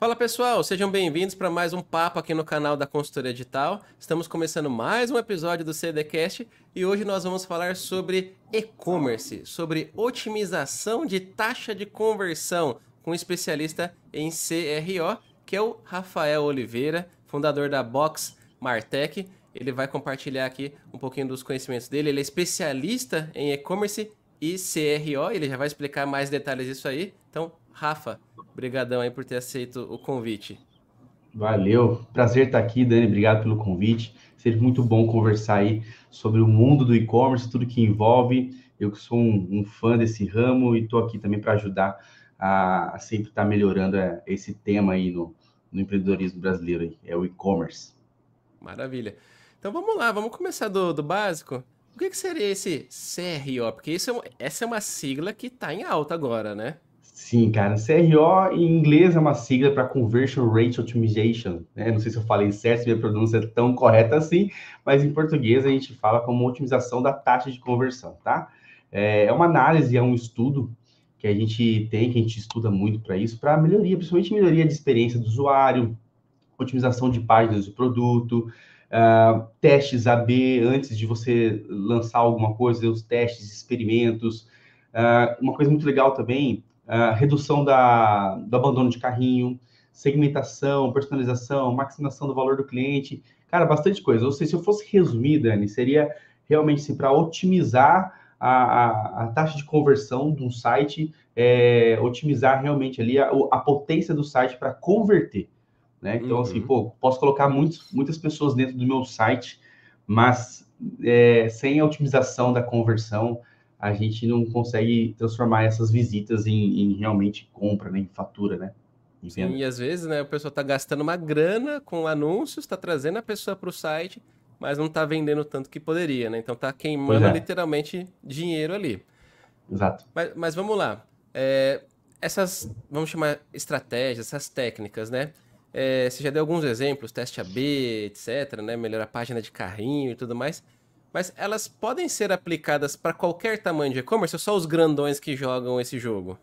Fala pessoal, sejam bem-vindos para mais um papo aqui no canal da Consultoria Digital. Estamos começando mais um episódio do CDcast e hoje nós vamos falar sobre e-commerce, sobre otimização de taxa de conversão com um especialista em CRO, que é o Rafael Oliveira, fundador da Box Martech. Ele vai compartilhar aqui um pouquinho dos conhecimentos dele. Ele é especialista em e-commerce e CRO, ele já vai explicar mais detalhes disso aí. Então, Rafa, Obrigadão aí por ter aceito o convite. Valeu, prazer estar aqui, Dani. Obrigado pelo convite. Seria muito bom conversar aí sobre o mundo do e-commerce, tudo que envolve. Eu que sou um, um fã desse ramo e estou aqui também para ajudar a, a, sempre estar tá melhorando é, esse tema aí no, no empreendedorismo brasileiro, aí, é o e-commerce. Maravilha. Então vamos lá, vamos começar do, do básico. O que, que seria esse CRO? Porque isso é, essa é uma sigla que está em alta agora, né? Sim, cara. CRO em inglês é uma sigla para Conversion Rate Optimization. Né? Não sei se eu falei certo, se minha pronúncia é tão correta assim, mas em português a gente fala como otimização da taxa de conversão, tá? É, é uma análise, é um estudo que a gente tem, que a gente estuda muito para isso, para melhoria, principalmente melhoria de experiência do usuário, otimização de páginas do produto, uh, testes AB antes de você lançar alguma coisa, os testes, experimentos. Uh, uma coisa muito legal também ah, redução da, do abandono de carrinho, segmentação, personalização, maximização do valor do cliente, cara, bastante coisa. Ou seja, se eu fosse resumir, Dani, seria realmente assim, para otimizar a, a, a, taxa de conversão de um site, é, otimizar realmente ali a, a potência do site para converter. Né? Então, assim, uhum. assim, pô, posso colocar muitos, muitas pessoas dentro do meu site, mas é, sem a otimização da conversão, a gente não consegue transformar essas visitas em, em realmente compra, né, em fatura, né? Sim, e às vezes, né, o pessoal está gastando uma grana com anúncios, está trazendo a pessoa para o site, mas não está vendendo tanto que poderia, né? Então está queimando é. literalmente dinheiro ali. Exato. Mas, mas vamos lá. É, essas, vamos chamar estratégias, essas técnicas, né? É, você já deu alguns exemplos, teste AB, etc, né? Melhorar a página de carrinho e tudo mais mas elas podem ser aplicadas para qualquer tamanho de e-commerce ou só os grandões que jogam esse jogo?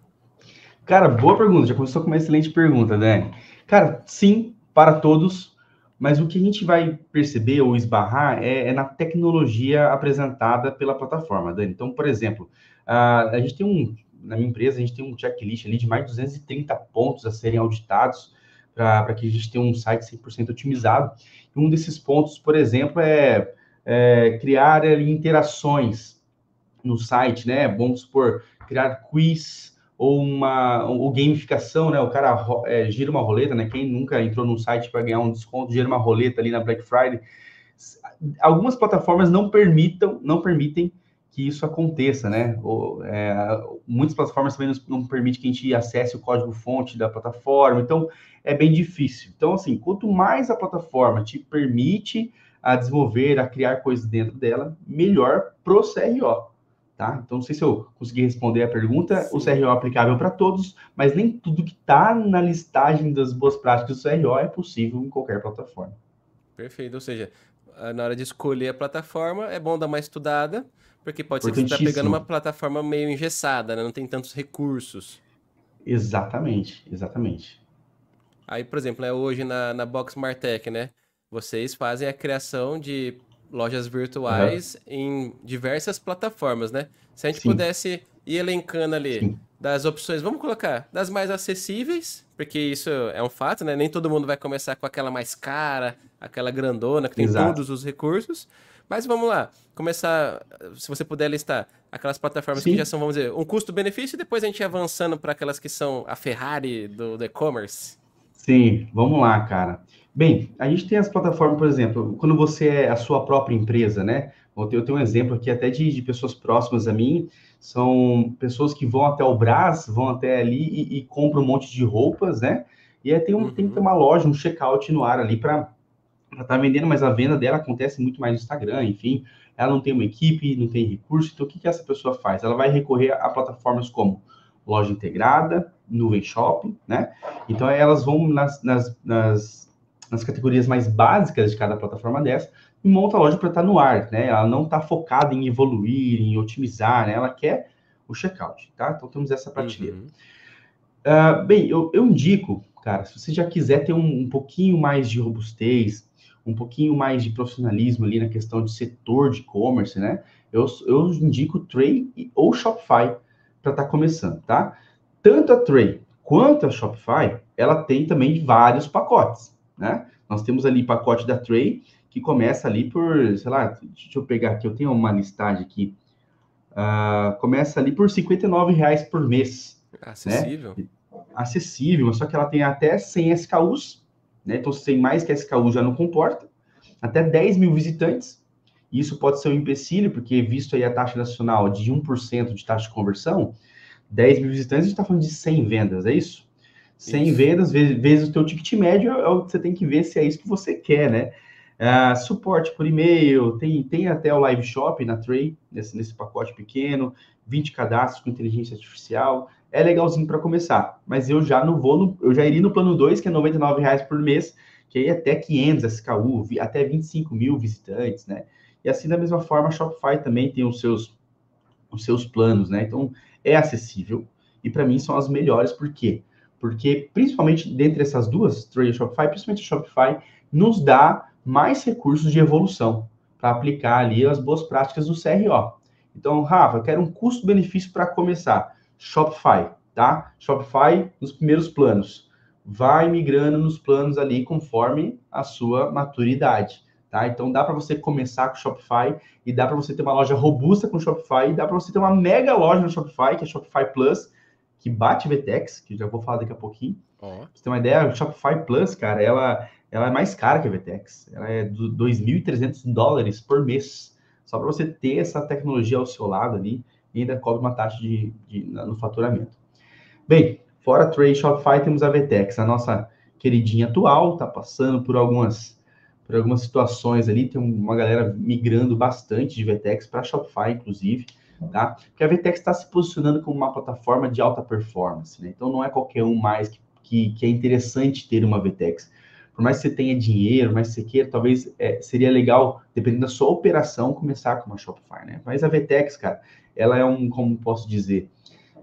Cara, boa pergunta. Já começou com uma excelente pergunta, Dani. Né? Cara, sim, para todos, mas o que a gente vai perceber ou esbarrar é, é na tecnologia apresentada pela plataforma, Dani. Então, por exemplo, a, a gente tem um, na minha empresa, a gente tem um checklist ali de mais de 230 pontos a serem auditados para que a gente tenha um site 100% otimizado. E um desses pontos, por exemplo, é é, criar interações no site, né? Vamos supor, criar quiz ou uma ou gamificação, né? O cara é, gira uma roleta, né? Quem nunca entrou num site para ganhar um desconto, gira uma roleta ali na Black Friday. Algumas plataformas não permitam, não permitem que isso aconteça, né? Ou, é, muitas plataformas também não permitem que a gente acesse o código-fonte da plataforma, então é bem difícil. Então, assim, quanto mais a plataforma te permite a desenvolver, a criar coisas dentro dela, melhor pro CRO. Tá? Então, não sei se eu consegui responder a pergunta. Sim. O CRO é aplicável para todos, mas nem tudo que está na listagem das boas práticas do CRO é possível em qualquer plataforma. Perfeito. Ou seja, ah, na hora de escolher a plataforma, é bom dar uma estudada, porque pode ser que você está pegando uma plataforma meio engessada, né? não tem tantos recursos. Exatamente, exatamente. Aí, por exemplo, né, hoje na, na Box Martech, né? Vocês fazem a criação de lojas virtuais uhum. em diversas plataformas, né? Se a gente Sim. pudesse ir elencando ali Sim. das opções, vamos colocar das mais acessíveis, porque isso é um fato, né? Nem todo mundo vai começar com aquela mais cara, aquela grandona que tem Exato. todos os recursos. Mas vamos lá, começar, se você puder listar aquelas plataformas Sim. que já são, vamos dizer, um custo-benefício e depois a gente avançando para aquelas que são a Ferrari do e-commerce. Sim, vamos lá, cara. Bem, a gente tem as plataformas, por exemplo, quando você é a sua própria empresa, né? Eu tenho um exemplo aqui até de, de pessoas próximas a mim, são pessoas que vão até o Brás, vão até ali e, e compram um monte de roupas, né? E aí tem, um, uhum. tem que ter uhum. uma loja, um check-out no ar ali para estar tá vendendo, mas a venda dela acontece muito mais no Instagram, enfim. Ela não tem uma equipe, não tem recurso, então o que, que essa pessoa faz? Ela vai recorrer a plataformas como loja integrada, nuvem shop, né? Então elas vão nas, nas, nas nas categorias mais básicas de cada plataforma dessa e monta a loja para estar tá no ar, né? Ela não está focada em evoluir, em otimizar, né? Ela quer o checkout, tá? Então temos essa prateleira. Uhum. Uh, bem, eu, eu, indico, cara, se você já quiser ter um, um pouquinho mais de robustez, um pouquinho mais de profissionalismo ali na questão de setor de e-commerce, né? Eu, eu indico Tray ou Shopify para estar tá começando, tá? Tanto a Tray quanto a Shopify, ela tem também vários pacotes né? Nós temos ali pacote da Trey, que começa ali por, sei lá, deixa eu pegar aqui, eu tenho uma listagem aqui. Uh, começa ali por R$ reais por mês. Né? Acessível. Né? Acessível, só que ela tem até 100 SKUs, né? Então, se tem mais que SKU já não comporta. Até 10 mil visitantes. Isso pode ser um empecilho, porque visto aí a taxa nacional de 1% de taxa de conversão, 10 mil visitantes, a gente está falando de 100 vendas, é isso? 100 isso. vendas vezes, vezes o teu ticket médio, é, é o que você tem que ver se é isso que você quer, né? Uh, suporte por e-mail, tem, tem até o live shop na Tray, nesse, nesse pacote pequeno, 20 cadastros com inteligência artificial, é legalzinho para começar, mas eu já não vou, no, eu já iria no plano 2, que é R$ reais por mês, que aí é até 500 SKU, até 25 mil visitantes, né? E assim, da mesma forma, a Shopify também tem os seus, os seus planos, né? Então, é acessível, e para mim são as melhores, por quê? Porque porque, principalmente dentre essas duas, Trade e Shopify, principalmente Shopify, nos dá mais recursos de evolução para aplicar ali as boas práticas do CRO. Então, Rafa, quero um custo-benefício para começar. Shopify, tá? Shopify nos primeiros planos. Vai migrando nos planos ali conforme a sua maturidade, tá? Então dá para você começar com Shopify e dá para você ter uma loja robusta com Shopify e dá para você ter uma mega loja no Shopify, que é Shopify Plus, que bate VTEX, que já vou falar daqui a pouquinho. Uhum. Pra você ter uma ideia, o Shopify Plus, cara, ela, ela é mais cara que a VTEX. Ela é 2.300 dólares por mês. Só para você ter essa tecnologia ao seu lado ali e ainda cobre uma taxa de, de, no faturamento. Bem, fora Trade Shopify, temos a VTEX, a nossa queridinha atual, está passando por algumas, por algumas situações ali. Tem uma galera migrando bastante de VTEX para Shopify, inclusive. Tá? Porque a VTEX está se posicionando como uma plataforma de alta performance, né? então não é qualquer um mais que, que, que é interessante ter uma VTEX. Por mais que você tenha dinheiro, mais que você queira, talvez é, seria legal, dependendo da sua operação, começar com uma Shopify, né? Mas a VTEX, cara, ela é um, como posso dizer,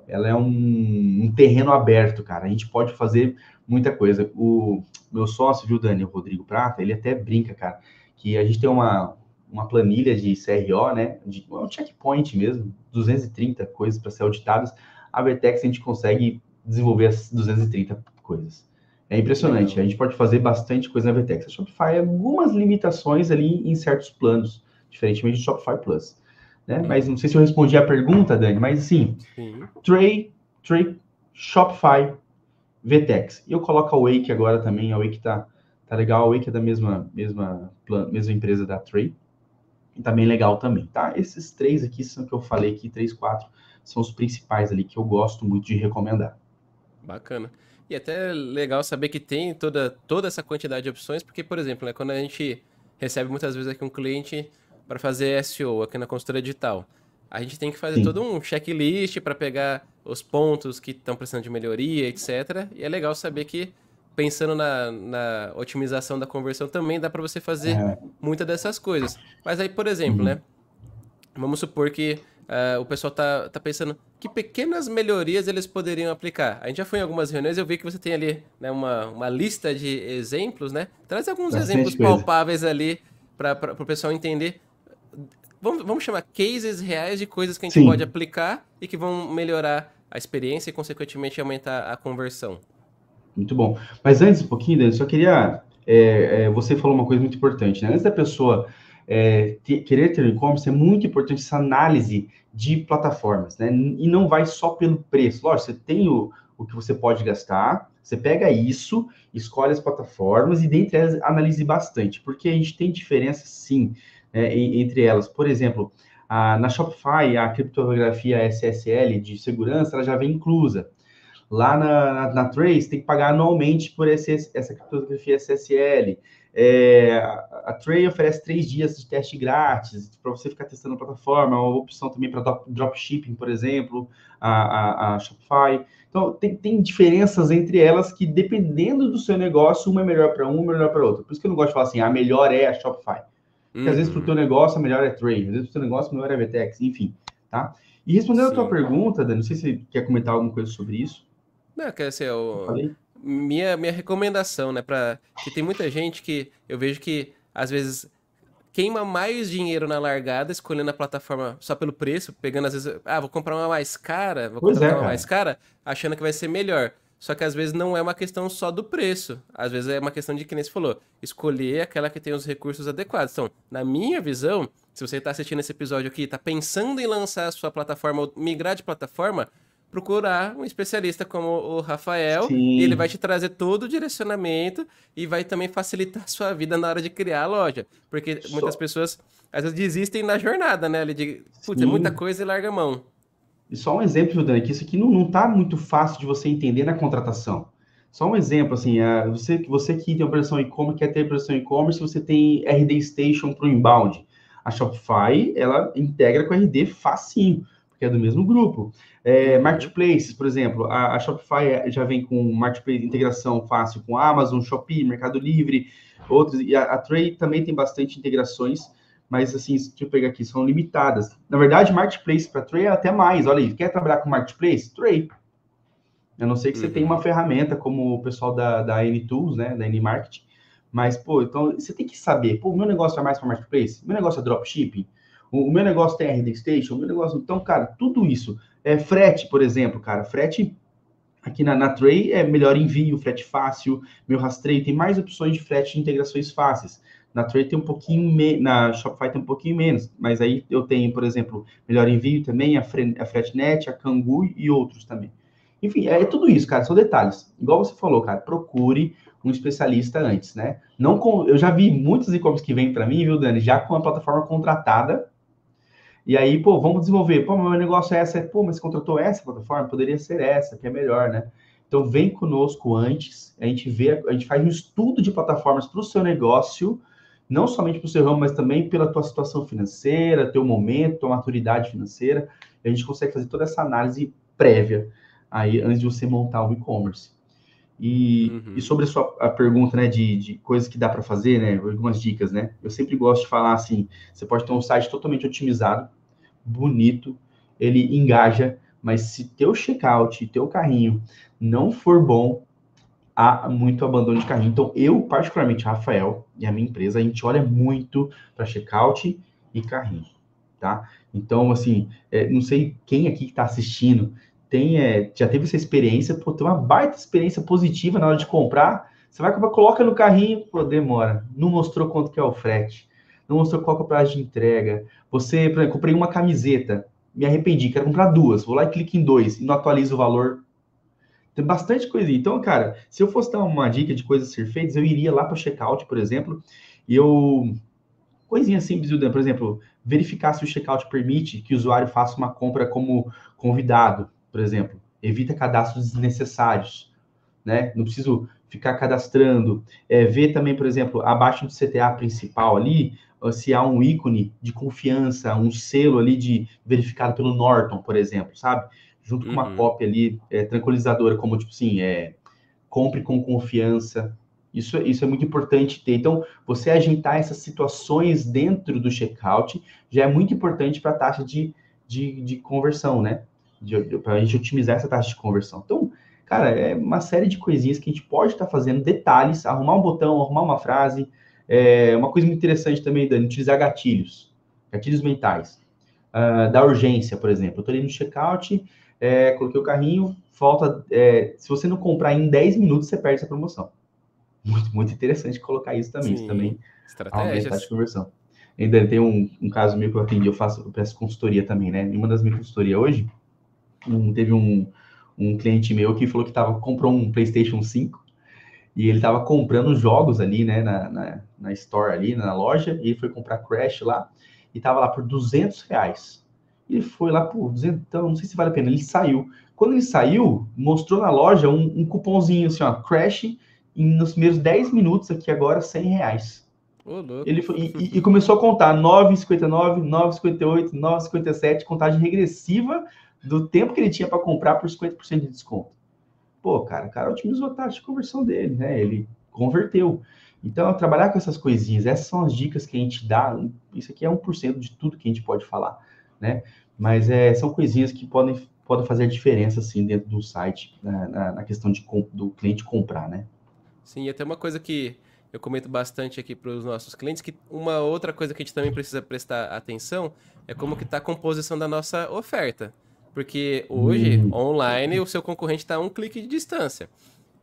ela é um, um, terreno aberto, cara. A gente pode fazer muita coisa. O meu sócio, viu, Dani, o Rodrigo Prata, ele até brinca, cara, que a gente tem uma, uma planilha de CRO, né? De, um checkpoint mesmo, 230 coisas para ser auditadas. A Vertex a gente consegue desenvolver as 230 coisas. É impressionante. A gente pode fazer bastante coisa na Vertex. A Shopify algumas limitações ali em certos planos, diferentemente do Shopify Plus. Né? Mas não sei se eu respondi a pergunta, Dani, mas assim, Sim. Trey, Tray, Shopify, Vertex. E eu coloco a Wake agora também. A Wake tá, tá legal. A Wake é da mesma, mesma, plan, mesma empresa da Trey e tá bem legal também, tá? Esses três aqui são que eu falei que três, quatro são os principais ali que eu gosto muito de recomendar. Bacana. E é até legal saber que tem toda, toda essa quantidade de opções, porque, por exemplo, né, quando a gente recebe muitas vezes aqui um cliente para fazer SEO aqui na consultoria digital, a gente tem que fazer Sim. todo um checklist para pegar os pontos que estão precisando de melhoria, etc. E é legal saber que pensando na, na otimização da conversão também, dá para você fazer é. muitas dessas coisas. Mas aí, por exemplo, uhum. né? Vamos supor que uh, o pessoal tá, tá pensando que pequenas melhorias eles poderiam aplicar. A gente já foi em algumas reuniões, eu vi que você tem ali né, uma, uma lista de exemplos, né? Traz alguns Bastante exemplos coisa. palpáveis ali para o pessoal entender Vamos, vamos, chamar cases reais de coisas que a gente Sim. pode aplicar e que vão melhorar a experiência e, consequentemente, aumentar a conversão. Muito bom. Mas antes um pouquinho, Dani, só queria. É, é, você falou uma coisa muito importante, né? Antes da pessoa é, ter, querer ter e-commerce, é muito importante essa análise de plataformas, né? E não vai só pelo preço. Lógico, você tem o, o que você pode gastar, você pega isso, escolhe as plataformas e dentre elas analise bastante, porque a gente tem diferença sim né, entre elas. Por exemplo, a, na Shopify, a criptografia SSL de segurança ela já vem inclusa. Lá na, na, na Trace, tem que pagar anualmente por esse, essa criptografia SSL. É, a Tray oferece três dias de teste grátis para você ficar testando a plataforma, é uma opção também para dropshipping, por exemplo, a, a, a, Shopify. Então, tem, tem diferenças entre elas que, dependendo do seu negócio, uma é melhor para uma, uma é melhor para outra. Por isso que eu não gosto de falar assim, a melhor é a Shopify. Porque, uhum. às vezes, para o uhum. teu negócio, a melhor é a Tray. Às vezes, para o teu negócio, a melhor é a VTX, enfim, tá? E respondendo Sim. a tua pergunta, Dan, não sei se você quer comentar alguma coisa sobre isso. Não, quer dizer, eu... minha, minha recomendação, né? Pra... Que tem muita gente que eu vejo que às vezes queima mais dinheiro na largada, escolhendo a plataforma só pelo preço, pegando às vezes, ah, vou comprar uma mais cara, vou pois comprar é, uma cara. mais cara, achando que vai ser melhor. Só que às vezes não é uma questão só do preço. Às vezes é uma questão de, que nem você falou, escolher aquela que tem os recursos adequados. Então, na minha visão, se você está assistindo esse episódio aqui, está pensando em lançar a sua plataforma ou migrar de plataforma, procurar um especialista como o Rafael, Sim. e ele vai te trazer todo o direcionamento e vai também facilitar a sua vida na hora de criar a loja. Porque Só. muitas pessoas às vezes desistem na jornada, né? Ele de putz, é muita coisa e larga a mão. E só um exemplo, Jordana, que isso aqui não, não tá muito fácil de você entender na contratação. Só um exemplo, assim, a, é, você, você que tem operação e-commerce, quer ter operação e-commerce, você tem RD Station para o inbound. A Shopify, ela integra com a RD facinho porque é do mesmo grupo. É, uhum. marketplaces, por exemplo, a, a, Shopify já vem com marketplace integração fácil com Amazon, Shopee, Mercado Livre, outros. E a, a Trade também tem bastante integrações, mas assim, se eu pegar aqui, são limitadas. Na verdade, marketplace para Trade é até mais. Olha aí, quer trabalhar com marketplace? Trade. A não ser que uhum. você tenha uma uhum. ferramenta como o pessoal da, da N-Tools, né, da N-Marketing, mas, pô, então você tem que saber, pô, meu negócio é mais para marketplace, meu negócio é dropshipping, o, o meu negócio tem RD Station, o meu negócio. Então, cara, tudo isso. É, frete, por exemplo, cara, frete Aqui na, na Tray é melhor envio, frete fácil, meu rastreio, tem mais opções de frete de integrações fáceis. Na Tray tem um pouquinho, na Shopify tem um pouquinho menos, mas aí eu tenho, por exemplo, melhor envio também, a, Fre a Fretnet, a Kangoo e outros também. Enfim, é, é tudo isso, cara, são detalhes. Igual você falou, cara, procure um especialista antes, né? Não com, eu já vi muitos e-commerce que vêm para mim, viu, Dani, já com a plataforma contratada, e aí, pô, vamos desenvolver. Pô, meu negócio é essa. Pô, mas contratou essa plataforma? Poderia ser essa, que é melhor, né? Então, vem conosco antes. A gente vê, a gente faz um estudo de plataformas para o seu negócio, não somente para o seu ramo, mas também pela tua situação financeira, teu momento, tua maturidade financeira. A gente consegue fazer toda essa análise prévia aí antes de você montar o e-commerce. E, uhum. e sobre a sua a pergunta, né, de, de coisas que dá para fazer, né, algumas dicas, né, eu sempre gosto de falar assim, você pode ter um site totalmente otimizado, bonito, ele engaja, mas se teu checkout, teu carrinho não for bom, há muito abandono de carrinho. Então, eu, particularmente, Rafael e a minha empresa, a gente olha muito para checkout e carrinho, tá? Então, assim, é, não sei quem aqui que está assistindo tem, é, já teve essa experiência, pô, tem uma baita experiência positiva na hora de comprar. Você vai comprar, coloca no carrinho, pô, demora. Não mostrou quanto que é o frete, não mostrou qual que é o prazo de entrega. Você, por exemplo, comprei uma camiseta, me arrependi, quero comprar duas, vou lá e clico em dois e não atualizo o valor. Tem bastante coisa. Então, cara, se eu fosse dar uma dica de coisas a ser feitas, eu iria lá para o checkout, por exemplo, e eu coisinha simples, por exemplo, verificar se o checkout permite que o usuário faça uma compra como convidado por exemplo. Evita cadastros desnecessários, né? Não preciso ficar cadastrando. É, ver também, por exemplo, abaixo do CTA principal ali, se há um ícone de confiança, um selo ali de verificado pelo Norton, por exemplo, sabe? Junto com uma uhum. cópia ali é, tranquilizadora, como tipo assim, é, compre com confiança. Isso, isso é muito importante ter. Então, você ajeitar essas situações dentro do checkout já é muito importante para a taxa de, de, de conversão, né? para a gente otimizar essa taxa de conversão. Então, cara, é uma série de coisinhas que a gente pode estar tá fazendo, detalhes, arrumar um botão, arrumar uma frase. É, uma coisa muito interessante também, Dani, utilizar gatilhos, gatilhos mentais. Uh, da urgência, por exemplo. Eu estou ali no checkout, é, coloquei o carrinho, falta. É, se você não comprar em 10 minutos, você perde essa promoção. Muito, muito interessante colocar isso também. Sim. Isso também estratégia de conversão. Ainda tem um, um, caso meu que eu atendi, eu faço, eu peço consultoria também, né? Em uma das minhas consultorias hoje, um teve um, um cliente meu que falou que tava, comprou um PlayStation 5 e ele estava comprando jogos ali, né, na, na, na, store ali, na loja, e ele foi comprar Crash lá, e tava lá por 200 reais. Ele foi lá por 200, então, não sei se vale a pena, ele saiu. Quando ele saiu, mostrou na loja um, um cupomzinho assim, ó, Crash, e nos primeiros 10 minutos aqui agora, 100 reais. Oh, ele foi, e, e, começou a contar 9,59, 9,58, 9,57, contagem regressiva do tempo que ele tinha para comprar por 50% de desconto. Pô, cara, o cara otimizou a taxa de conversão dele, né? Ele converteu. Então, trabalhar com essas coisinhas, essas são as dicas que a gente dá. Isso aqui é 1% de tudo que a gente pode falar, né? Mas é, são coisinhas que podem, podem fazer diferença, assim, dentro do site, na, na, na questão de, do cliente comprar, né? Sim, e até uma coisa que eu comento bastante aqui para os nossos clientes, que uma outra coisa que a gente também precisa prestar atenção é como que está a composição da nossa oferta. Porque hoje, hum. online, o seu concorrente está a um clique de distância.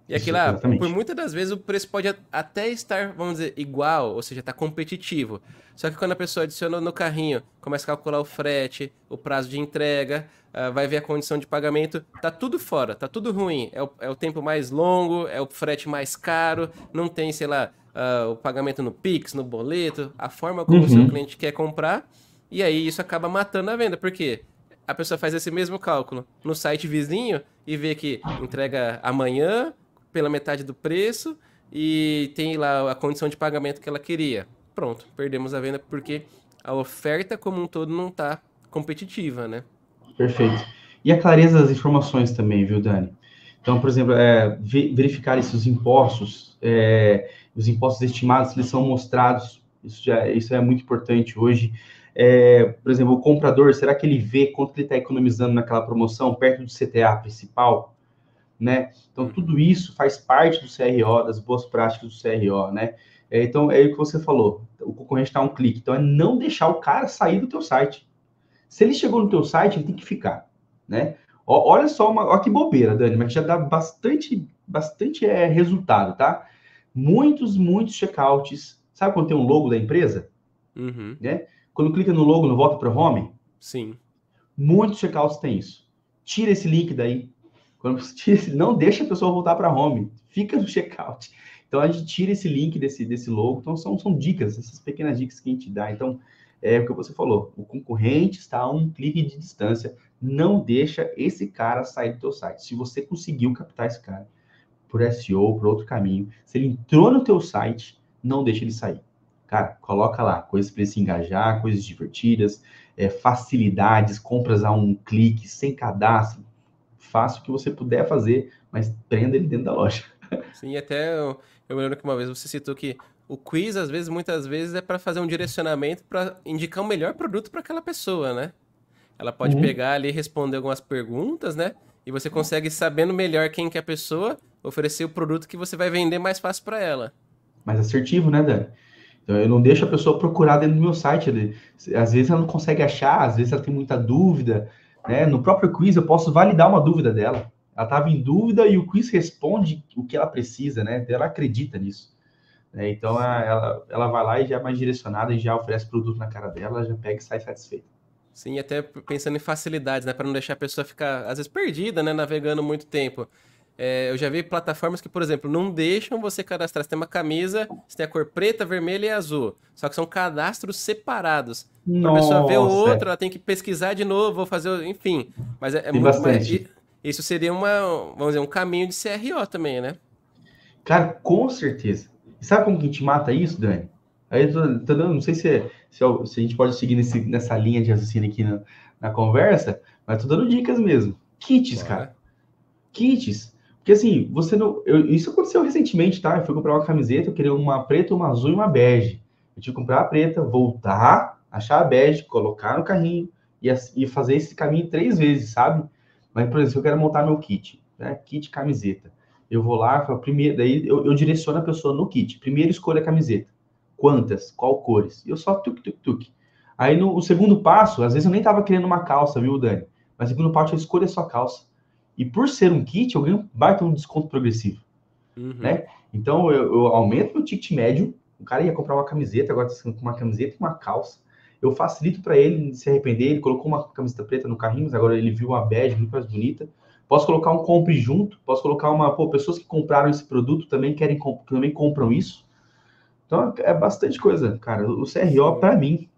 E aqui lá, ah, por muitas das vezes, o preço pode até estar, vamos dizer, igual, ou seja, está competitivo. Só que quando a pessoa adiciona no carrinho, começa a calcular o frete, o prazo de entrega, uh, vai ver a condição de pagamento, tá tudo fora, tá tudo ruim. É o, é o tempo mais longo, é o frete mais caro, não tem, sei lá, uh, o pagamento no Pix, no boleto, a forma como uhum. o seu uhum. cliente quer comprar. E aí isso acaba matando a venda. Por quê? a pessoa faz esse mesmo cálculo no site vizinho e vê que entrega amanhã pela metade do preço e tem lá a condição de pagamento que ela queria. Pronto, perdemos a venda porque a oferta como um todo não está competitiva, né? Perfeito. E a clareza das informações também, viu, Dani? Então, por exemplo, é, verificar esses impostos, é, os impostos estimados, eles são mostrados, isso, já, isso é muito importante hoje. É, por exemplo, o comprador, será que ele vê quanto ele está economizando naquela promoção perto do CTA principal? Né? Então, uhum. tudo isso faz parte do CRO, das boas práticas do CRO, né? É, então, é o que você falou, o concorrente está um clique. Então, é não deixar o cara sair do teu site. Se ele chegou no teu site, ele tem que ficar, né? Ó, olha só, uma, ó que bobeira, Dani, mas já dá bastante, bastante é, resultado, tá? Muitos, muitos checkouts. Sabe quando tem um logo da empresa? Uhum. Né? Quando clica no logo, não volta para o home? Sim. Muitos checkouts tem isso. Tira esse link daí. Quando tira, não deixa a pessoa voltar para home. Fica no checkout. Então a gente tira esse link desse, desse logo. Então são, são dicas, essas pequenas dicas que a gente dá. Então, é o que você falou. O concorrente está a um clique de distância. Não deixa esse cara sair do teu site. Se você conseguiu captar esse cara por SEO, por outro caminho, se ele entrou no teu site, não deixa ele sair. Cara, coloca lá coisas para ele se engajar, coisas divertidas, é, facilidades, compras a um clique, sem cadastro. Faça o que você puder fazer, mas prenda ele dentro da loja. Sim, até eu, eu lembro que uma vez você citou que o quiz, às vezes, muitas vezes, é para fazer um direcionamento para indicar o melhor produto para aquela pessoa, né? Ela pode uhum. pegar ali e responder algumas perguntas, né? E você consegue, sabendo melhor quem que é a pessoa, oferecer o produto que você vai vender mais fácil para ela. Mais assertivo, né, Dani? Então, eu não deixo a pessoa procurar dentro do meu site. às vezes ela não consegue achar, às vezes ela tem muita dúvida. Né? No próprio quiz, eu posso validar uma dúvida dela. Ela estava em dúvida e o quiz responde o que ela precisa, né? Então, ela acredita nisso. Né? Então, ela, ela vai lá e já é mais direcionada, e já oferece produto na cara dela, já pega e sai satisfeita. Sim, até pensando em facilidades, né? Para não deixar a pessoa ficar, às vezes, perdida, né? Navegando muito tempo. É, eu já vi plataformas que, por exemplo, não deixam você cadastrar. Você tem uma camisa, você tem a cor preta, vermelha e azul. Só que são cadastros separados. Nossa. Então, a pessoa ver o outro, é. ela tem que pesquisar de novo, fazer. Enfim. Mas é, é muito bastante. mais. Isso seria uma, vamos dizer, um caminho de CRO também, né? Cara, com certeza. sabe como que a gente mata isso, Dani? Aí eu tô, tô dando, não sei se, se, se, a gente pode seguir nesse, nessa linha de raciocínio aqui na, na conversa, mas tô dando dicas mesmo. Kits, cara. Kits porque assim, você não. Eu, isso aconteceu recentemente, tá? Eu fui comprar uma camiseta, eu queria uma preta, uma azul e uma bege. Eu tive que comprar a preta, voltar, achar a bege, colocar no carrinho e, e fazer esse caminho três vezes, sabe? Mas, por exemplo, eu quero montar meu kit, né? Kit camiseta. Eu vou lá, primeiro, daí eu, eu direciono a pessoa no kit. Primeiro escolha é a camiseta. Quantas? Qual cores? e Eu só tuk tuk tuk. Aí no o segundo passo, às vezes eu nem tava querendo uma calça, viu, Dani? Mas segundo passo eu é escolho a sua calça. E por ser um kit, eu ganho um baita um desconto progressivo. Uhum. Né? Então eu, eu, aumento meu ticket médio. O cara ia comprar uma camiseta, agora está com uma camiseta e uma calça. Eu facilito para ele se arrepender. Ele colocou uma camiseta preta no carrinho, mas agora ele viu uma bege muito mais bonita. Posso colocar um compre junto, posso colocar uma. Pô, pessoas que compraram esse produto também querem também compram isso. Então é bastante coisa, cara. O CRO, para mim,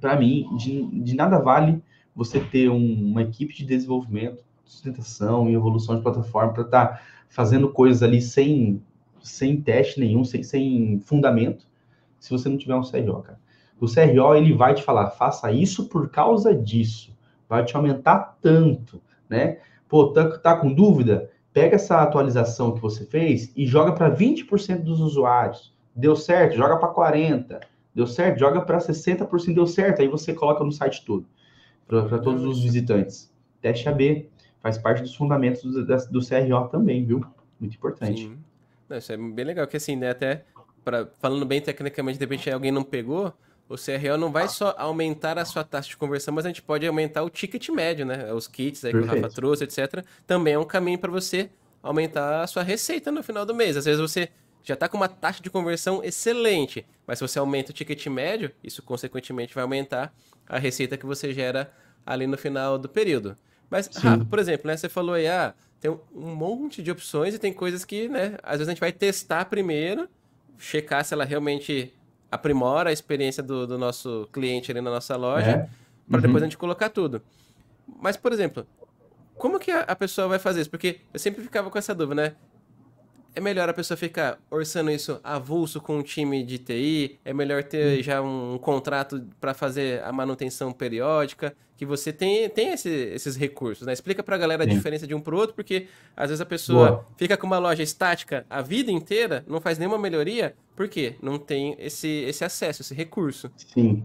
para mim, de, de nada vale você ter um, uma equipe de desenvolvimento sustentação e evolução de plataforma para estar tá fazendo coisas ali sem, sem teste nenhum, sem, sem fundamento, se você não tiver um CRO, cara. O CRO, ele vai te falar, faça isso por causa disso, vai te aumentar tanto, né? Pô, tá, tá com dúvida? Pega essa atualização que você fez e joga para 20% dos usuários. Deu certo? Joga para 40%. Deu certo? Joga para 60%. Deu certo? Aí você coloca no site todo, para todos os visitantes. Teste AB, faz parte dos fundamentos do, do CRO também, viu? Muito importante. Sim. Não, isso é bem legal, que assim, né, até pra, falando bem tecnicamente, de repente alguém não pegou, o CRO não vai só aumentar a sua taxa de conversão, mas a gente pode aumentar o ticket médio, né? Os kits aí que o Rafa trouxe, etc. Também é um caminho para você aumentar a sua receita no final do mês. Às vezes você já está com uma taxa de conversão excelente, mas se você aumenta o ticket médio, isso consequentemente vai aumentar a receita que você gera ali no final do período. Mas, por exemplo, né, você falou aí, ah, tem um monte de opções e tem coisas que, né, às vezes a gente vai testar primeiro, checar se ela realmente aprimora a experiência do, do nosso cliente ali na nossa loja, é. para uhum. depois a gente colocar tudo. Mas, por exemplo, como que a, pessoa vai fazer isso? Porque eu sempre ficava com essa dúvida, né? É melhor a pessoa ficar orçando isso avulso com um time de TI? É melhor ter uhum. já um contrato para fazer a manutenção periódica? E você tem, tem esse, esses recursos, né? Explica pra galera a Sim. diferença de um pro outro, porque às vezes a pessoa Boa. fica com uma loja estática a vida inteira, não faz nenhuma melhoria, por quê? Não tem esse, esse acesso, esse recurso. Sim.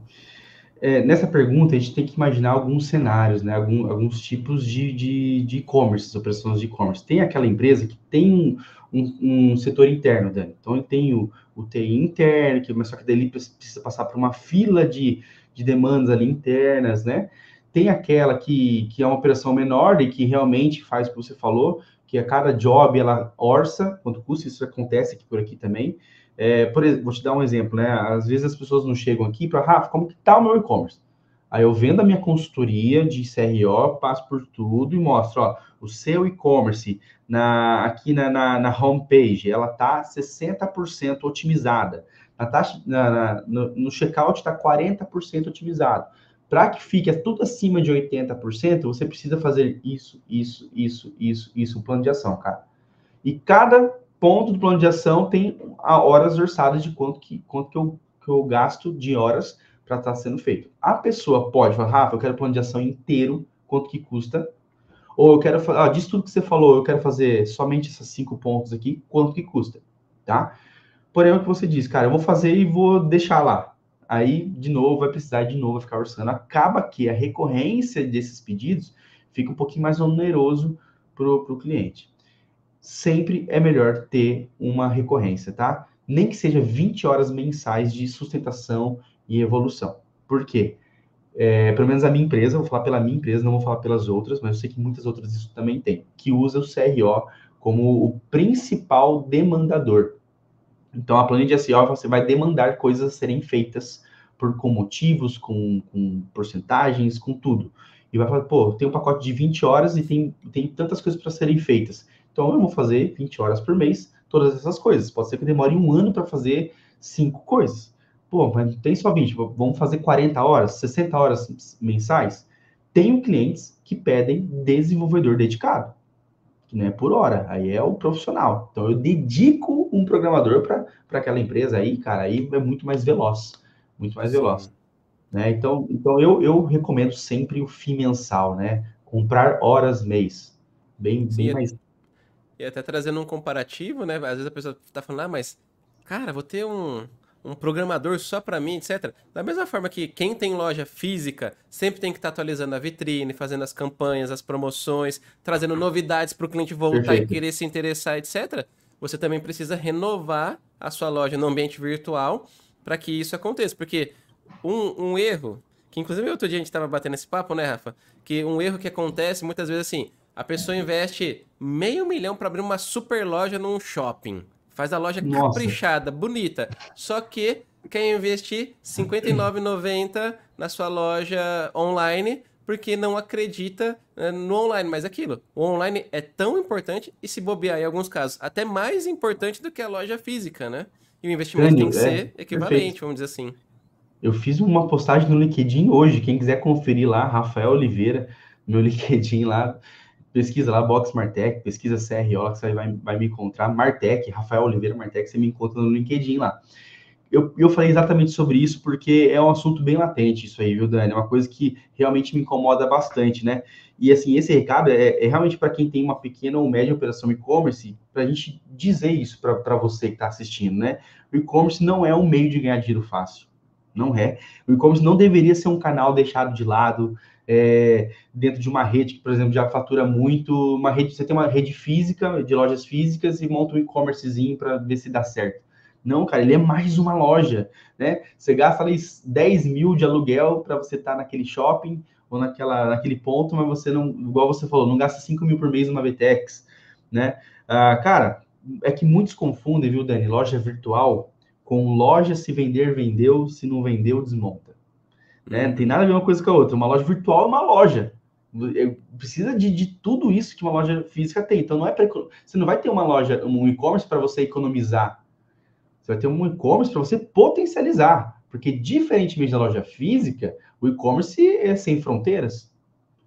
É, nessa pergunta, a gente tem que imaginar alguns cenários, né? Algum, alguns tipos de e-commerce, operações de e-commerce. Tem aquela empresa que tem um, um, setor interno, Dani. Então, ele tem o, o TI interno, que, mas só que daí ele precisa passar por uma fila de, de demandas ali internas, né? Tem aquela que, que é uma operação menor e que realmente faz o que você falou, que a cada job ela orça quanto custa, isso acontece aqui por aqui também. É, por, vou te dar um exemplo, né? Às vezes as pessoas não chegam aqui para, Rafa, como que tá o meu e-commerce? Aí eu vendo a minha consultoria de CRO, passo por tudo e mostro, ó, o seu e-commerce na, aqui na, na, na homepage, ela tá 60% otimizada. Na taxa, na, na, no, no checkout está 40% otimizado. Para que fique tudo acima de 80%, você precisa fazer isso, isso, isso, isso, isso, o plano de ação, cara. E cada ponto do plano de ação tem horas orçadas de quanto que, quanto que, eu, que eu gasto de horas para estar tá sendo feito. A pessoa pode falar, Rafa, eu quero plano de ação inteiro, quanto que custa? Ou eu quero falar, ah, tudo que você falou, eu quero fazer somente esses cinco pontos aqui, quanto que custa? Tá? Porém, é o que você diz, cara, eu vou fazer e vou deixar lá aí de novo vai precisar de novo ficar orçando. Acaba que a recorrência desses pedidos fica um pouquinho mais oneroso para o cliente. Sempre é melhor ter uma recorrência, tá? Nem que seja 20 horas mensais de sustentação e evolução. Por quê? É, pelo menos a minha empresa, vou falar pela minha empresa, não vou falar pelas outras, mas eu sei que muitas outras isso também tem, que usa o CRO como o principal demandador então, a planilha de SEO você vai demandar coisas a serem feitas por, com motivos, com, com porcentagens, com tudo. E vai falar, pô, tem um pacote de 20 horas e tem, tem tantas coisas para serem feitas. Então, eu vou fazer 20 horas por mês todas essas coisas. Pode ser que demore um ano para fazer cinco coisas. Pô, mas não tem só 20, vamos fazer 40 horas, 60 horas mensais? Tenho clientes que pedem desenvolvedor dedicado que não é por hora, aí é o profissional. Então eu dedico um programador para aquela empresa aí, cara, aí é muito mais veloz, muito mais Sim. veloz. Né? Então, então eu, eu recomendo sempre o fim mensal, né? Comprar horas mês. Bem, Sim, bem mais. E até trazendo um comparativo, né? Às vezes a pessoa tá falando, ah, mas, cara, vou ter um, um programador só para mim, etc. Da mesma forma que quem tem loja física sempre tem que estar tá atualizando a vitrine, fazendo as campanhas, as promoções, trazendo novidades para o cliente voltar Perfeito. e querer se interessar, etc. Você também precisa renovar a sua loja no ambiente virtual para que isso aconteça, porque um, um erro que inclusive outro dia a gente estava batendo esse papo, né, Rafa? Que um erro que acontece muitas vezes assim, a pessoa investe meio milhão para abrir uma super loja num shopping. Faz a loja Nossa. caprichada, bonita. Só que quer investir R$ 59,90 na sua loja online porque não acredita né, no online. Mas aquilo, o online é tão importante e se bobear em alguns casos, até mais importante do que a loja física, né? E o investimento tem que é, ser equivalente, perfeito. vamos dizer assim. Eu fiz uma postagem no LinkedIn hoje, quem quiser conferir lá, Rafael Oliveira, meu LinkedIn lá, pesquisa lá Box Martec, pesquisa CRO, que você vai, vai me encontrar, Martec, Rafael Oliveira Martec, você me encontra no LinkedIn lá. Eu, eu falei exatamente sobre isso porque é um assunto bem latente isso aí, viu, Dani? É uma coisa que realmente me incomoda bastante, né? E assim, esse recado é, é realmente para quem tem uma pequena ou média operação e-commerce, para a gente dizer isso para você que está assistindo, né? O e-commerce não é um meio de ganhar dinheiro fácil. Não é. O e-commerce não deveria ser um canal deixado de lado, é, dentro de uma rede que, por exemplo, já fatura muito, uma rede, você tem uma rede física, de lojas físicas, e monta um e-commercezinho para ver se dá certo. Não, cara, ele é mais uma loja, né? Você gasta ali 10 mil de aluguel para você estar tá naquele shopping ou naquela, naquele ponto, mas você não, igual você falou, não gasta 5 mil por mês numa VTEX, né? Ah, cara, é que muitos confundem, viu, Dani, loja virtual com loja se vender, vendeu, se não vendeu, desmonta. Né? Uhum. Tem nada a ver uma coisa com a outra. Uma loja virtual é uma loja. Precisa de, de tudo isso que uma loja física tem. Então não é você não vai ter uma loja, um e-commerce para você economizar. Você vai ter um e-commerce para você potencializar. Porque, diferentemente da loja física, o e-commerce é sem fronteiras.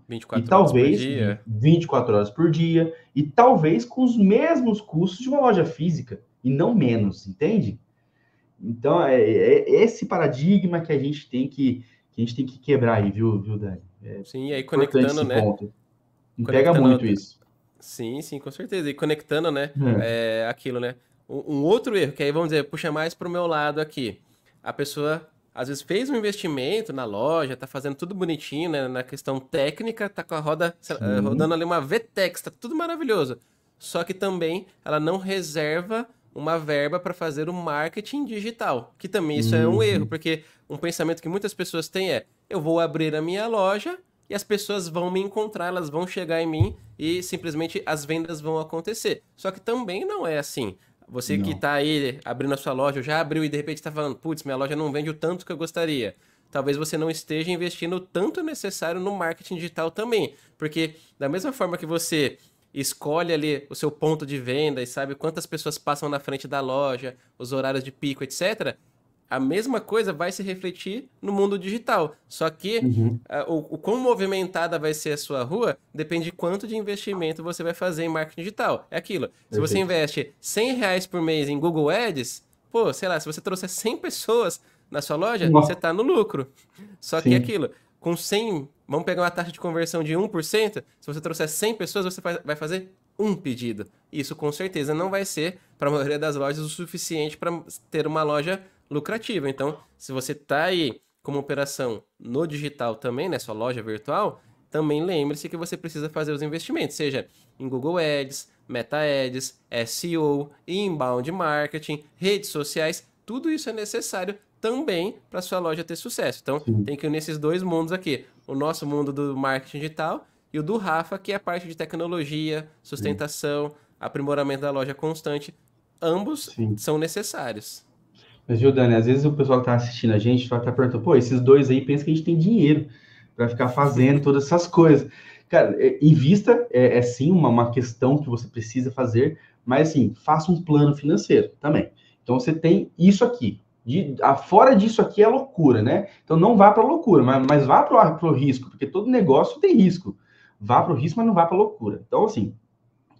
24 e talvez, horas por dia. 24 horas por dia. E talvez com os mesmos custos de uma loja física. E não menos, entende? Então, é, é, é esse paradigma que a gente tem que que a gente tem que quebrar aí, viu, viu Dani? É Sim, e aí conectando, né? Ponto. Não conectando, pega muito isso. Sim, sim, com certeza. E conectando, né? Hum. É, aquilo, né? Um, um, outro erro, que aí vamos dizer, puxa mais para o meu lado aqui. A pessoa, às vezes, fez um investimento na loja, tá fazendo tudo bonitinho, né? Na questão técnica, tá com a roda rodando ali uma VTEX, tá tudo maravilhoso. Só que também ela não reserva uma verba para fazer o marketing digital, que também isso uhum. é um uhum. erro, porque um pensamento que muitas pessoas têm é: eu vou abrir a minha loja e as pessoas vão me encontrar, elas vão chegar em mim e simplesmente as vendas vão acontecer. Só que também não é assim. Você não. que está aí abrindo a sua loja, já abriu e de repente está falando: putz, minha loja não vende o tanto que eu gostaria talvez você não esteja investindo o tanto necessário no marketing digital também. Porque da mesma forma que você escolhe ali o seu ponto de venda e sabe quantas pessoas passam na frente da loja, os horários de pico, etc. A mesma coisa vai se refletir no mundo digital. Só que uhum. É, o, o quão movimentada vai ser a sua rua depende de quanto de investimento você vai fazer em marketing digital. É aquilo. Se você investe 100 reais por mês em Google Ads, pô, sei lá, se você trouxer 100 pessoas na sua loja, Nossa. você está no lucro. Só Sim. que é aquilo, com 100, vamos pegar uma taxa de conversão de 1%, se você trouxer 100 pessoas, você vai fazer um pedido. Isso com certeza não vai ser, para a maioria das lojas, o suficiente para ter uma loja lucrativa. Então, se você está aí com uma operação no digital também, né, sua loja virtual, também lembre-se que você precisa fazer os investimentos, seja em Google Ads, Meta Ads, SEO, inbound marketing, redes sociais, tudo isso é necessário também para sua loja ter sucesso. Então, Sim. tem que ir nesses dois mundos aqui. O nosso mundo do marketing digital e o do Rafa, que é a parte de tecnologia, sustentação, Sim. aprimoramento da loja constante. Ambos Sim. são necessários. Mas, viu, Dani, às vezes o pessoal que está assistindo a gente vai estar tá perguntando, pô, esses dois aí pensam que a gente tem dinheiro para ficar fazendo todas essas coisas. Cara, invista é, é, é sim uma, uma questão que você precisa fazer, mas assim, faça um plano financeiro também. Então você tem isso aqui, de, a, fora disso aqui é loucura, né? Então não vá para loucura, mas, mas vá para o risco, porque todo negócio tem risco. Vá para o risco, mas não vá para loucura. Então, assim,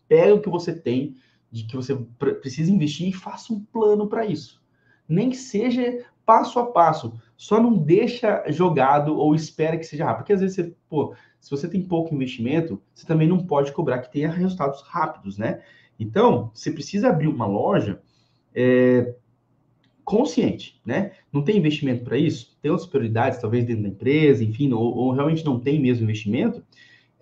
pega o que você tem, de que você precisa investir e faça um plano para isso. Nem que seja passo a passo, só não deixa jogado ou espera que seja rápido. Porque às vezes você, pô, se você tem pouco investimento, você também não pode cobrar que tenha resultados rápidos, né? Então, você precisa abrir uma loja. É, consciente, né? Não tem investimento para isso? Tem outras prioridades, talvez dentro da empresa, enfim, ou, ou realmente não tem mesmo investimento?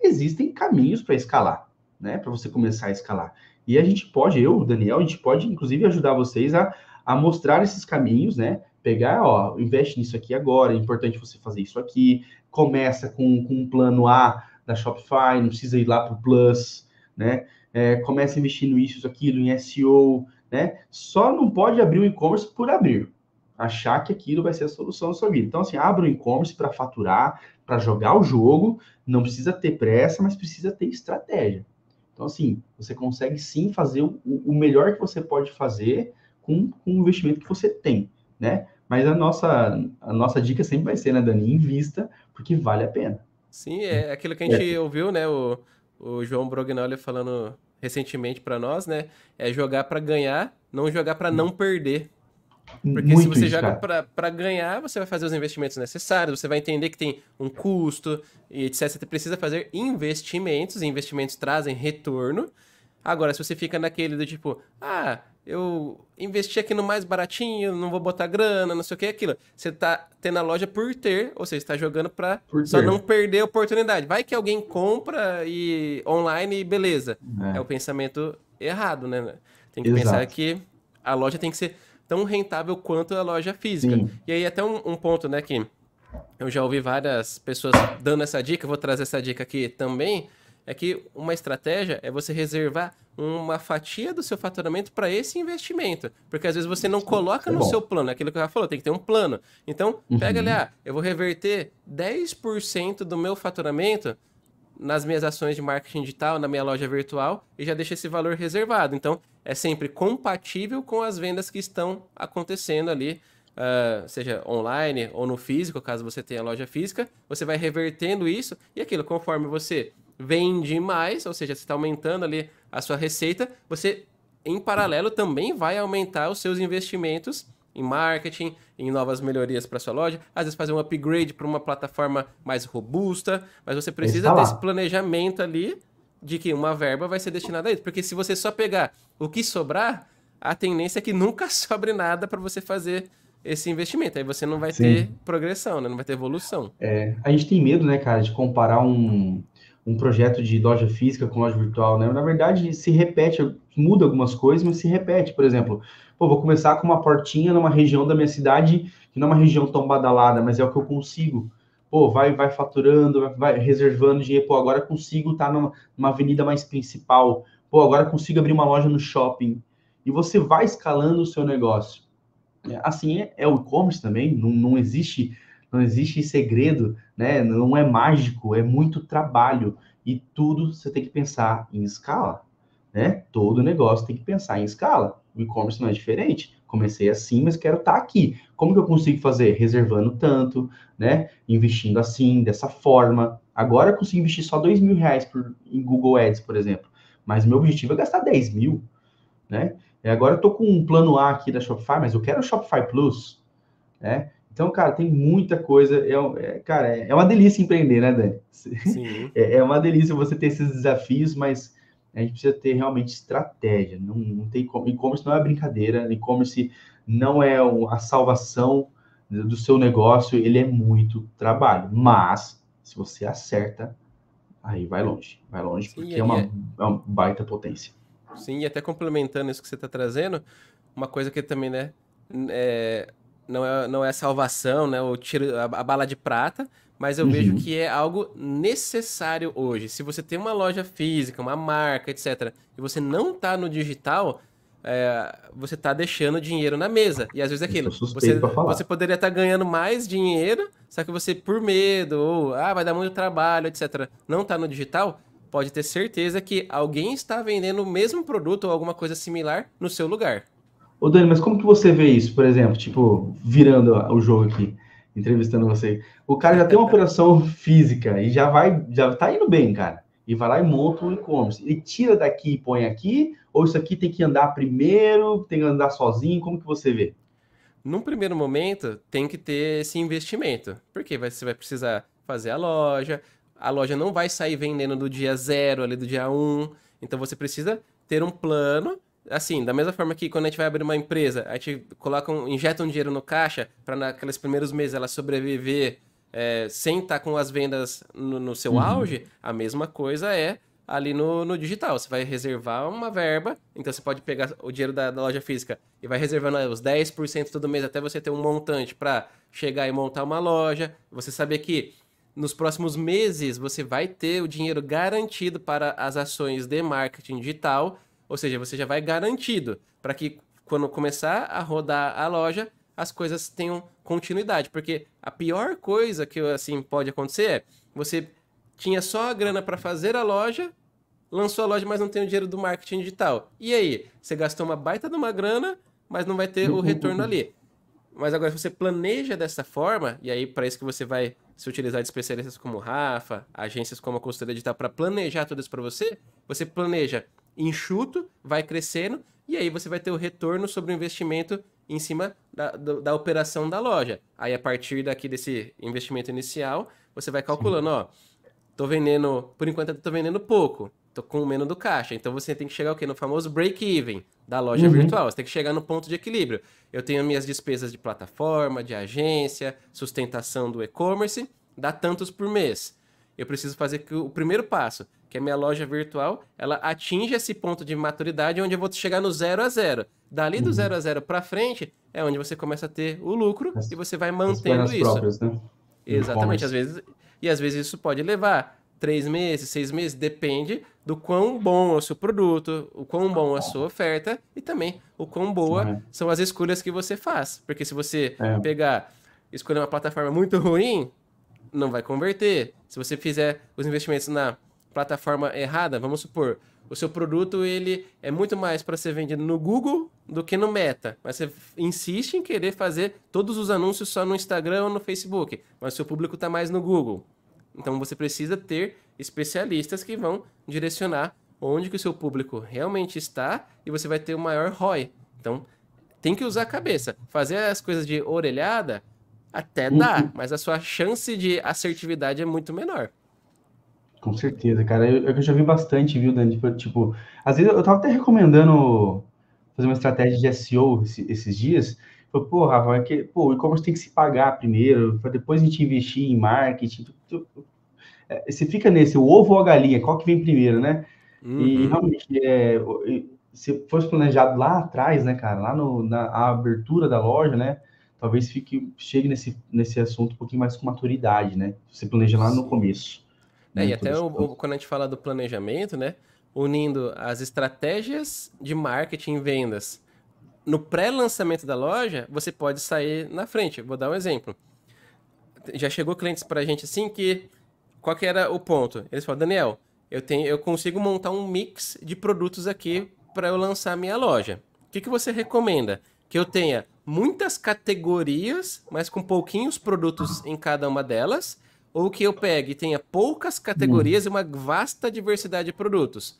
Existem caminhos para escalar, né? Para você começar a escalar. E a gente pode, eu, Daniel, a gente pode, inclusive, ajudar vocês a, a mostrar esses caminhos, né? Pegar, ó, investe nisso aqui agora, é importante você fazer isso aqui. Começa com, com um plano A da Shopify, não precisa ir lá para o Plus, né? É, começa investindo isso, aquilo, em SEO, né? Só não pode abrir o e-commerce por abrir. Achar que aquilo vai ser a solução da sua vida. Então, assim, abra o e-commerce para faturar, para jogar o jogo, não precisa ter pressa, mas precisa ter estratégia. Então, assim, você consegue sim fazer o, o melhor que você pode fazer com, com o investimento que você tem, né? Mas a nossa, a nossa dica sempre vai ser, né, Dani? Invista, porque vale a pena. Sim, é aquilo que a gente é. ouviu, né? O, o João Brognoli falando recentemente para nós, né? É jogar para ganhar, não jogar para não perder. Porque Muito se você isso, joga para ganhar, você vai fazer os investimentos necessários, você vai entender que tem um custo e etc. Você precisa fazer investimentos, e investimentos trazem retorno. Agora, se você fica naquele do tipo, ah, eu investi aqui no mais baratinho, não vou botar grana, não sei o que, aquilo. Você tá tendo a loja por ter, ou seja, está jogando para só não perder a oportunidade. Vai que alguém compra e online e beleza. É, é o pensamento errado, né? Tem que Exato. pensar que a loja tem que ser tão rentável quanto a loja física. Sim. E aí até um, um ponto, né, que eu já ouvi várias pessoas dando essa dica, vou trazer essa dica aqui também, é que uma estratégia é você reservar uma fatia do seu faturamento para esse investimento. Porque às vezes você não coloca é no seu plano, é aquilo que eu já falou, tem que ter um plano. Então, pega uhum. ali, ah, eu vou reverter 10% do meu faturamento nas minhas ações de marketing digital, na minha loja virtual, e já deixa esse valor reservado. Então, é sempre compatível com as vendas que estão acontecendo ali Uh, seja online ou no físico, caso você tenha loja física, você vai revertendo isso e aquilo, conforme você vende mais, ou seja, você está aumentando ali a sua receita, você, em paralelo, também vai aumentar os seus investimentos em marketing, em novas melhorias para sua loja, às vezes fazer um upgrade para uma plataforma mais robusta, mas você precisa desse planejamento ali de que uma verba vai ser destinada a isso, porque se você só pegar o que sobrar, a tendência é que nunca sobre nada para você fazer esse investimento. Aí você não vai Sim. ter progressão, né? não vai ter evolução. É, a gente tem medo, né, cara, de comparar um, um projeto de loja física com loja virtual, né? Na verdade, se repete, muda algumas coisas, mas se repete. Por exemplo, pô, vou começar com uma portinha numa região da minha cidade, que não é uma região tão badalada, mas é o que eu consigo. Pô, vai, vai faturando, vai reservando dinheiro. Pô, agora consigo estar tá numa, numa avenida mais principal. Pô, agora consigo abrir uma loja no shopping. E você vai escalando o seu negócio. É, assim é, é o e-commerce também, não, não existe não existe segredo, né? Não é mágico, é muito trabalho e tudo você tem que pensar em escala, né? Todo negócio tem que pensar em escala. O e-commerce não é diferente. Comecei assim, mas quero estar tá aqui. Como que eu consigo fazer? Reservando tanto, né? Investindo assim, dessa forma. Agora eu consigo investir só dois mil reais por, em Google Ads, por exemplo. Mas meu objetivo é gastar 10 mil, né? E agora eu tô com um plano A aqui da Shopify, mas eu quero o Shopify Plus, né? Então, cara, tem muita coisa. É, é cara, é, é uma delícia empreender, né, Dani? Sim. É, é, uma delícia você ter esses desafios, mas a gente precisa ter realmente estratégia. Não, não tem como. E-commerce não é brincadeira, e-commerce não é a salvação do seu negócio, ele é muito trabalho. Mas, se você acerta, aí vai longe. Vai longe, Sim, porque é uma, é, é uma baita potência. Sim, e até complementando isso que você está trazendo, uma coisa que também, né? É, não é, não é a salvação, né? O tiro, a, a bala de prata, mas eu uhum. vejo que é algo necessário hoje. Se você tem uma loja física, uma marca, etc., e você não está no digital, é, você está deixando dinheiro na mesa. E às vezes é aquilo. Você, você, poderia estar tá ganhando mais dinheiro, só que você, por medo, ou ah, vai dar muito trabalho, etc., não está no digital, pode ter certeza que alguém está vendendo o mesmo produto ou alguma coisa similar no seu lugar. Ô Dani, mas como que você vê isso, por exemplo, tipo, virando o jogo aqui, entrevistando você? O cara já tem uma operação física e já vai, já tá indo bem, cara. E vai lá e monta um e-commerce. Ele tira daqui e põe aqui, ou isso aqui tem que andar primeiro, tem que andar sozinho, como que você vê? Num primeiro momento, tem que ter esse investimento, porque você vai precisar fazer a loja, a loja não vai sair vendendo do dia zero ali do dia um, então você precisa ter um plano Assim, da mesma forma que quando a gente vai abrir uma empresa, a gente coloca um, injeta um dinheiro no caixa para naqueles primeiros meses ela sobreviver é, sem estar tá com as vendas no, no seu uhum. auge, a mesma coisa é ali no, no digital. Você vai reservar uma verba, então você pode pegar o dinheiro da, da loja física e vai reservando os 10% todo mês até você ter um montante para chegar e montar uma loja. Você saber que nos próximos meses você vai ter o dinheiro garantido para as ações de marketing digital ou seja, você já vai garantido para que quando começar a rodar a loja, as coisas tenham continuidade, porque a pior coisa que assim pode acontecer é você tinha só a grana para fazer a loja, lançou a loja, mas não tem o dinheiro do marketing digital. E aí, você gastou uma baita de uma grana, mas não vai ter o retorno ali. Mas agora, se você planeja dessa forma, e aí para isso que você vai se utilizar de especialistas como Rafa, agências como a Consultoria Digital para planejar tudo isso para você, você planeja enxuto, vai crescendo, e aí você vai ter o retorno sobre o investimento em cima da, da operação da loja. Aí, a partir daqui desse investimento inicial, você vai calculando, Sim. ó, tô vendendo, por enquanto eu tô vendendo pouco, tô com menos do caixa. Então você tem que chegar o quê? No famoso break-even da loja uhum. virtual. Você tem que chegar no ponto de equilíbrio. Eu tenho minhas despesas de plataforma, de agência, sustentação do e-commerce, dá tantos por mês. Eu preciso fazer o primeiro passo que é minha loja virtual, ela atinge esse ponto de maturidade onde eu vou chegar no zero a zero. Dali do uhum. zero a zero para frente é onde você começa a ter o lucro as, e você vai mantendo isso. Próprias, né? Exatamente, às vezes e às vezes isso pode levar três meses, seis meses, depende do quão bom é o seu produto, o quão bom é a sua oferta e também o quão boa é. são as escolhas que você faz. Porque se você é. pegar, escolher uma plataforma muito ruim, não vai converter. Se você fizer os investimentos na plataforma errada, vamos supor, o seu produto ele é muito mais para ser vendido no Google do que no Meta, mas você insiste em querer fazer todos os anúncios só no Instagram ou no Facebook, mas seu público está mais no Google. Então você precisa ter especialistas que vão direcionar onde que o seu público realmente está e você vai ter o maior ROI. Então tem que usar a cabeça. Fazer as coisas de orelhada até dá, uhum. mas a sua chance de assertividade é muito menor. Com certeza, cara. Eu, eu já vi bastante, viu, Dani? Tipo, tipo, às vezes eu tava até recomendando fazer uma estratégia de SEO esse, esses dias. Falei, pô, Rafa, é que, pô, o e-commerce tem que se pagar primeiro, para depois a gente investir em marketing. Tu, tu, é, você fica nesse, o ovo ou a galinha, qual que vem primeiro, né? Uhum. E realmente, é, se fosse planejado lá atrás, né, cara, lá no, na abertura da loja, né, talvez fique, chegue nesse, nesse assunto um pouquinho mais com maturidade, né? Você planeja lá no começo. Né? E até o, o, quando a gente fala do planejamento, né? Unindo as estratégias de marketing e vendas no pré-lançamento da loja, você pode sair na frente. Vou dar um exemplo. Já chegou clientes para a gente assim que qual que era o ponto? Eles falaram, Daniel, eu tenho, eu consigo montar um mix de produtos aqui para eu lançar minha loja. O que, que você recomenda? Que eu tenha muitas categorias, mas com pouquinhos produtos em cada uma delas ou que eu pegue e tenha poucas categorias e uma vasta diversidade de produtos.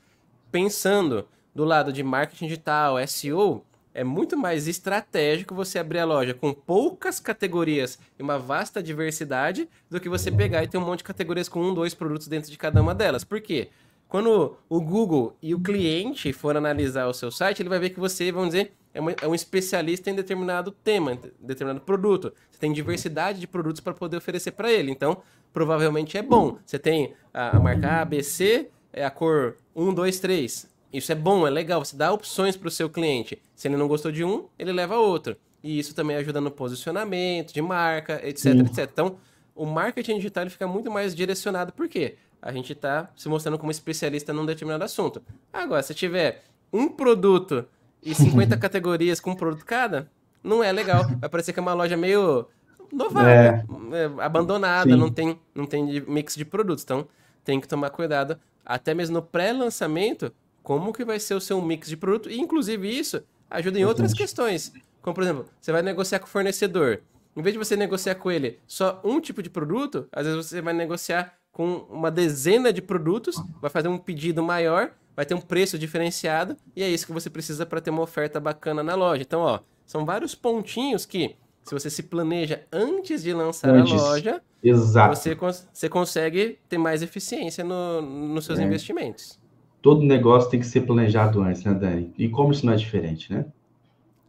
Pensando do lado de marketing digital, SEO, é muito mais estratégico você abrir a loja com poucas categorias e uma vasta diversidade do que você pegar e ter um monte de categorias com um, dois produtos dentro de cada uma delas. Por quê? Quando o Google e o cliente forem analisar o seu site, ele vai ver que você, vamos dizer, é, é, um especialista em determinado tema, em determinado produto. Você tem diversidade de produtos para poder oferecer para ele. Então, provavelmente é bom. Você tem a, marca ABC, é a cor 1, 2, 3. Isso é bom, é legal. Você dá opções para o seu cliente. Se ele não gostou de um, ele leva outro. E isso também ajuda no posicionamento de marca, etc, Sim. etc. Então, o marketing digital fica muito mais direcionado. Por quê? a gente está se mostrando como especialista num determinado assunto. Agora, se tiver um produto e 50 categorias com um produto cada, não é legal. Vai parecer que é uma loja meio novada, é. é. abandonada, não tem, não tem mix de produtos. Então, tem que tomar cuidado, até mesmo no pré-lançamento, como que vai ser o seu mix de produto. E, inclusive, isso ajuda em outras questões. Como, por exemplo, você vai negociar com o fornecedor. Em vez de você negociar com ele só um tipo de produto, às vezes você vai negociar com uma dezena de produtos, uhum. vai fazer um pedido maior, vai ter um preço diferenciado e é isso que você precisa para ter uma oferta bacana na loja. Então, ó, são vários pontinhos que se você se planeja antes de lançar antes. a loja, Exato. Você, cons você consegue ter mais eficiência no, nos seus é. investimentos. Todo negócio tem que ser planejado antes, né, Dani? E como isso não é diferente, né?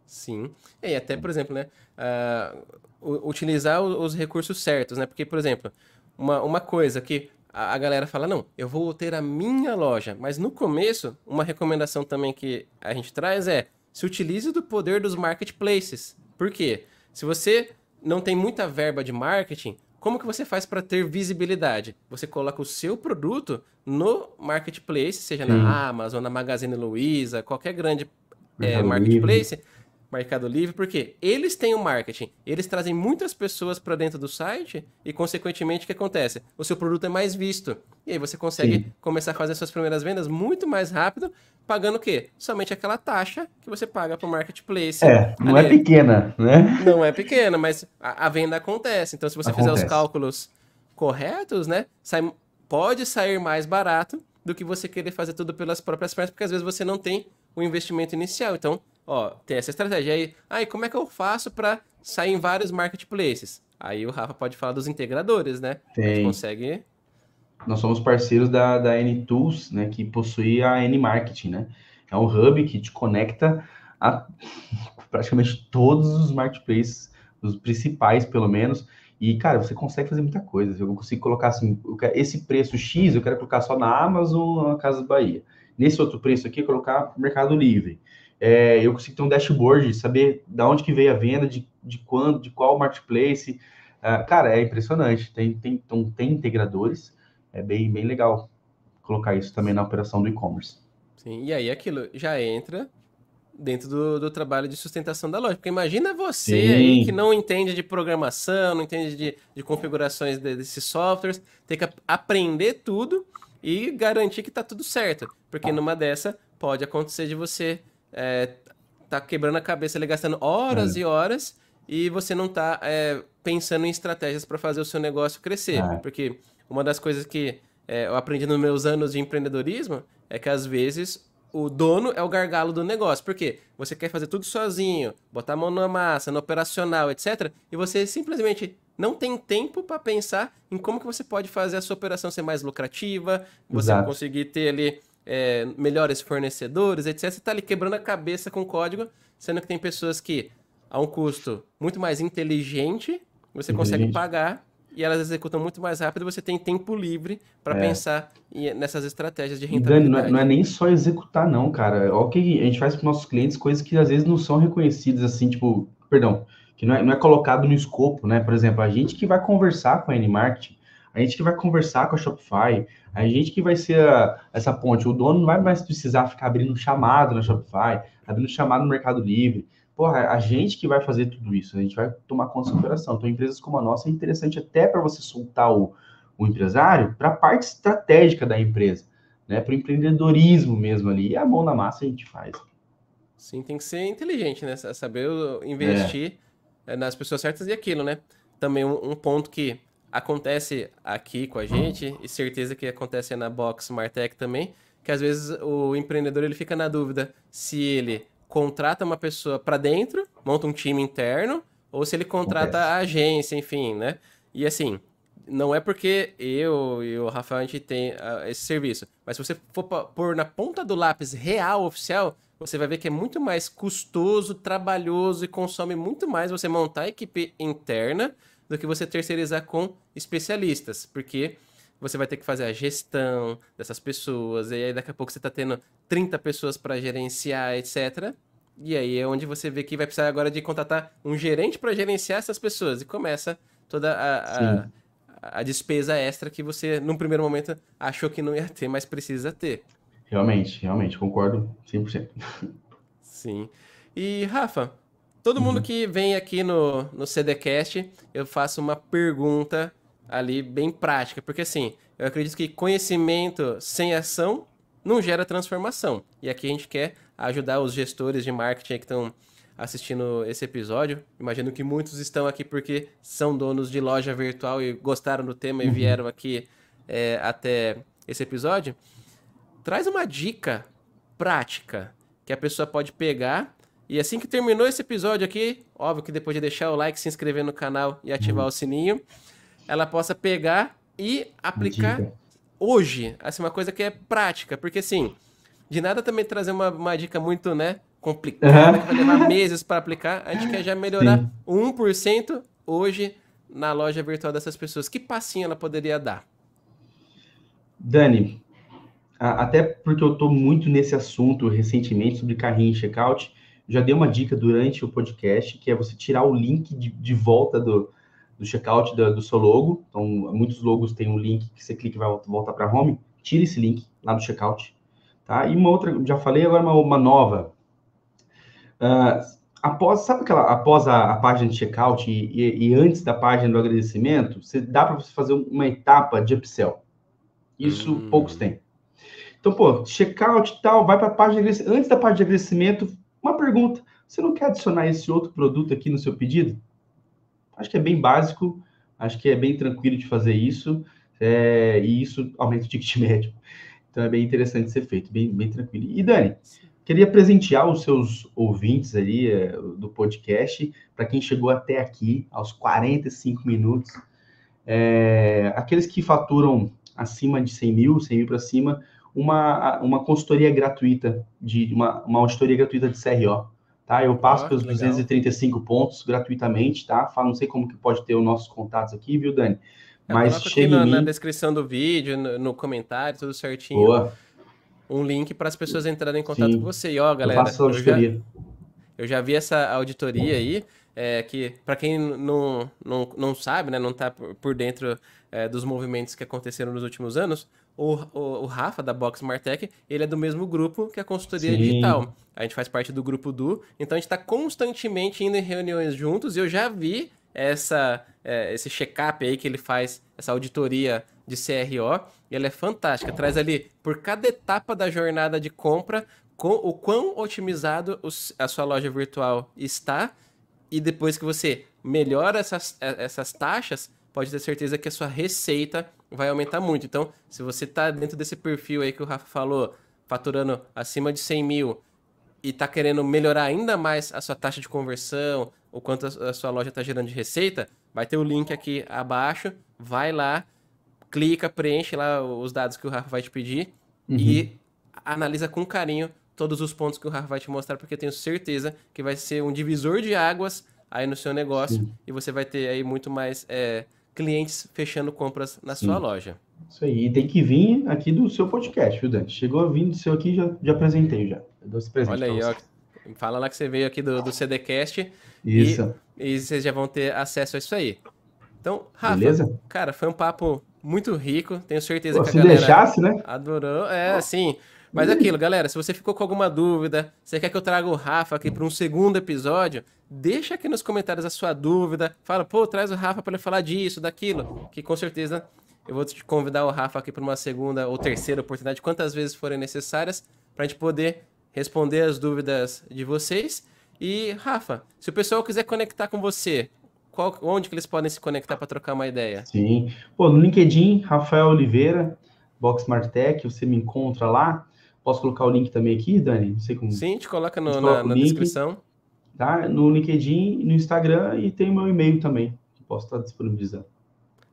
Sim. E até, por exemplo, né? Uh, utilizar os recursos certos, né? Porque, por exemplo, uma, uma coisa que a, a galera fala, não, eu vou ter a minha loja. Mas no começo, uma recomendação também que a gente traz é se utilize do poder dos marketplaces. Por quê? Se você não tem muita verba de marketing, como que você faz para ter visibilidade? Você coloca o seu produto no marketplace, seja Sim. na Amazon, na Magazine Luiza, qualquer grande é, marketplace, livre. Mercado Livre, porque eles têm o um marketing, eles trazem muitas pessoas para dentro do site e, consequentemente, o que acontece? O seu produto é mais visto. E aí você consegue Sim. começar a fazer suas primeiras vendas muito mais rápido, pagando o quê? Somente aquela taxa que você paga para o marketplace. É, não é ali. é pequena, né? Não é pequena, mas a, a venda acontece. Então, se você acontece. fizer os cálculos corretos, né? Sai, pode sair mais barato do que você querer fazer tudo pelas próprias pernas, porque às vezes você não tem o investimento inicial. Então, ó, tem essa estratégia aí. Aí, ah, como é que eu faço para sair em vários marketplaces? Aí o Rafa pode falar dos integradores, né? Tem. A gente consegue. Nós somos parceiros da, da N-Tools, né, que possui a N-Marketing, né? É um hub que te conecta a praticamente todos os marketplaces, os principais, pelo menos. E, cara, você consegue fazer muita coisa. Eu consigo colocar assim, quero, esse preço X eu quero colocar só na Amazon na Casa Bahia. Nesse outro preço aqui, colocar Mercado Livre é, eu consigo ter um dashboard, saber da onde que veio a venda, de, de quando, de qual marketplace. Uh, cara, é impressionante. Tem, tem, então, tem integradores, é bem, bem legal colocar isso também na operação do e-commerce. Sim, e aí aquilo já entra dentro do, do trabalho de sustentação da loja. Porque imagina você Sim. aí que não entende de programação, não entende de, de configurações de, desses softwares, tem que aprender tudo e garantir que está tudo certo. Porque numa dessa pode acontecer de você é, tá quebrando a cabeça ele gastando horas é. e horas, e você não tá é, pensando em estratégias para fazer o seu negócio crescer. É. Porque uma das coisas que é, eu aprendi nos meus anos de empreendedorismo é que às vezes o dono é o gargalo do negócio. porque Você quer fazer tudo sozinho, botar a mão na massa, no operacional, etc. E você simplesmente não tem tempo para pensar em como que você pode fazer a sua operação ser mais lucrativa, você Exato. conseguir ter ali é, melhores fornecedores, etc. Você está ali quebrando a cabeça com código, sendo que tem pessoas que, a um custo muito mais inteligente, você uhum. consegue pagar e elas executam muito mais rápido, você tem tempo livre para é. pensar nessas estratégias de rentabilidade. Dani, não é, não é, nem só executar, não, cara. É o que a gente faz para nossos clientes coisas que às vezes não são reconhecidas, assim, tipo, perdão, que não é, não é colocado no escopo, né? Por exemplo, a gente que vai conversar com a N-Marketing, a gente que vai conversar com a Shopify, a gente que vai ser a, essa ponte. O dono não vai mais precisar ficar abrindo chamado na Shopify, abrindo chamado no Mercado Livre. Porra, a gente que vai fazer tudo isso, a gente vai tomar conta dessa operação. Então, empresas como a nossa é interessante até para você soltar o, o empresário para a parte estratégica da empresa, né? Para o empreendedorismo mesmo ali. E a mão na massa a gente faz. Sim, tem que ser inteligente, né? Saber uh, investir é. Eh, nas pessoas certas e aquilo, né? Também um, um ponto que acontece aqui com a gente, e certeza que acontece na Box Martech também, que às vezes o empreendedor ele fica na dúvida se ele contrata uma pessoa para dentro, monta um time interno, ou se ele contrata a agência, enfim, né? E assim, não é porque eu e o Rafael a gente tem ah, esse serviço, mas se você for pôr na ponta do lápis real, oficial, você vai ver que é muito mais custoso, trabalhoso e consome muito mais você montar a equipe interna do que você terceirizar com especialistas, porque você vai ter que fazer a gestão dessas pessoas, e aí daqui a pouco você está tendo 30 pessoas para gerenciar, etc. E aí é onde você vê que vai precisar agora de contratar um gerente para gerenciar essas pessoas, e começa toda a, a, a despesa extra que você, num primeiro momento, achou que não ia ter, mas precisa ter. Realmente, realmente, concordo 100%. Sim. E, Rafa, Todo uhum. mundo que vem aqui no, no CDCast, eu faço uma pergunta ali bem prática, porque assim, eu acredito que conhecimento sem ação não gera transformação. E aqui a gente quer ajudar os gestores de marketing que estão assistindo esse episódio. Imagino que muitos estão aqui porque são donos de loja virtual e gostaram do tema uhum. e vieram aqui é, até esse episódio. Traz uma dica prática que a pessoa pode pegar e assim que terminou esse episódio aqui, óbvio que depois de deixar o like, se inscrever no canal e ativar uhum. o sininho, ela possa pegar e aplicar dica. hoje. Assim, uma coisa que é prática, porque assim, de nada também trazer uma, uma dica muito, né, complicada, uhum. que vai levar meses para aplicar. A gente quer já melhorar Sim. 1% hoje na loja virtual dessas pessoas. Que passinho ela poderia dar? Dani, até porque eu estou muito nesse assunto recentemente sobre carrinho e checkout, já dei uma dica durante o podcast, que é você tirar o link de, de volta do, do checkout do, do seu logo. Então, muitos logos têm um link que você clica e vai voltar para home. Tira esse link lá do checkout. Tá? E uma outra, já falei, agora uma, uma nova. Uh, após, sabe aquela, após a, a página de checkout e, e, e, antes da página do agradecimento, você, dá para você fazer uma etapa de upsell. Isso hum. poucos têm. Então, pô, checkout e tal, vai para a página de agradecimento. Antes da página de agradecimento, uma pergunta: você não quer adicionar esse outro produto aqui no seu pedido? Acho que é bem básico, acho que é bem tranquilo de fazer isso, é, e isso aumenta o ticket médio. Então é bem interessante ser feito, bem, bem tranquilo. E Dani, queria presentear os seus ouvintes ali é, do podcast, para quem chegou até aqui, aos 45 minutos. É, aqueles que faturam acima de 100 mil, 100 mil para cima, uma, uma consultoria gratuita, de uma, uma auditoria gratuita de CRO. Tá? Eu passo ah, pelos 235 legal. pontos gratuitamente, tá? Fala, não sei como que pode ter os nossos contatos aqui, viu, Dani? É, Mas chega na, na, descrição do vídeo, no, no comentário, tudo certinho. Boa. Um link para as pessoas entrarem em contato Sim. com você. E ó, galera, eu, faço auditoria. Eu já, eu já vi essa auditoria aí. É, que para quem não, não, não sabe, né, não está por dentro é, dos movimentos que aconteceram nos últimos anos, o, o, o, Rafa, da Box Martech, ele é do mesmo grupo que a consultoria Sim. digital. A gente faz parte do grupo do, então a gente está constantemente indo em reuniões juntos e eu já vi essa, é, esse check-up aí que ele faz, essa auditoria de CRO, e ela é fantástica. Traz ali, por cada etapa da jornada de compra, com, o quão otimizado os, a sua loja virtual está, e depois que você melhora essas, é, essas taxas, pode ter certeza que a sua receita vai aumentar muito. Então, se você está dentro desse perfil aí que o Rafa falou, faturando acima de 100 mil e está querendo melhorar ainda mais a sua taxa de conversão, o quanto a sua loja está gerando de receita, vai ter o link aqui abaixo, vai lá, clica, preenche lá os dados que o Rafa vai te pedir uhum. e analisa com carinho todos os pontos que o Rafa vai te mostrar, porque eu tenho certeza que vai ser um divisor de águas aí no seu negócio Sim. e você vai ter aí muito mais é, clientes fechando compras na sua Sim. loja. Isso aí, e tem que vir aqui do seu podcast, viu, Dante? Chegou vindo do seu aqui, já, já apresentei já. Eu dou esse presente Olha aí, ó, fala lá que você veio aqui do, do CDcast. Isso. E, e, vocês já vão ter acesso a isso aí. Então, Rafa, Beleza? cara, foi um papo muito rico, tenho certeza Pô, que a galera deixasse, né? adorou. É, assim... Mas é aquilo, galera, se você ficou com alguma dúvida, você quer que eu traga o Rafa aqui para um segundo episódio, deixa aqui nos comentários a sua dúvida. Fala, pô, traz o Rafa para ele falar disso, daquilo, que com certeza eu vou te convidar o Rafa aqui para uma segunda ou terceira oportunidade, quantas vezes forem necessárias, para a gente poder responder as dúvidas de vocês. E, Rafa, se o pessoal quiser conectar com você, qual, onde que eles podem se conectar para trocar uma ideia? Sim. Pô, no LinkedIn, Rafael Oliveira, Box Martech, você me encontra lá. Posso colocar o link também aqui, Dani? Não sei como. Sim, te coloca no, na, na link, descrição. Tá? No LinkedIn, no Instagram e tem o meu e-mail também, que posso estar disponibilizando.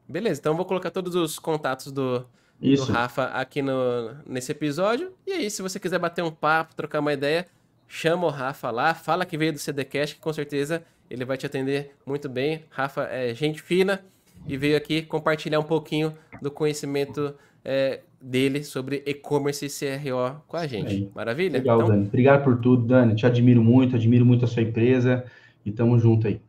Beleza, então vou colocar todos os contatos do, do, Rafa aqui no, nesse episódio. E aí, se você quiser bater um papo, trocar uma ideia, chama o Rafa lá, fala que veio do CDCast, que com certeza ele vai te atender muito bem. Rafa é gente fina e veio aqui compartilhar um pouquinho do conhecimento é, dele sobre e-commerce e CRO com a gente. É. Maravilha? Legal, então... Dani. Obrigado por tudo, Dani. Te admiro muito, admiro muito a sua empresa e tamo junto aí.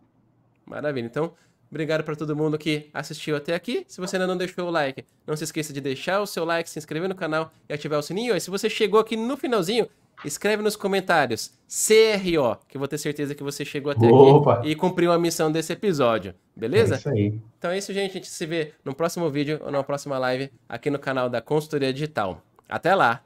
Maravilha. Então, obrigado para todo mundo que assistiu até aqui. Se você ainda não deixou o like, não se esqueça de deixar o seu like, se inscrever no canal e ativar o sininho. E se você chegou aqui no finalzinho, Escreve nos comentários CRO, que eu vou ter certeza que você chegou até Opa. aqui e cumpriu a missão desse episódio, beleza? É isso aí. Então é isso, gente. A gente se vê no próximo vídeo ou na próxima live aqui no canal da Consultoria Digital. Até lá!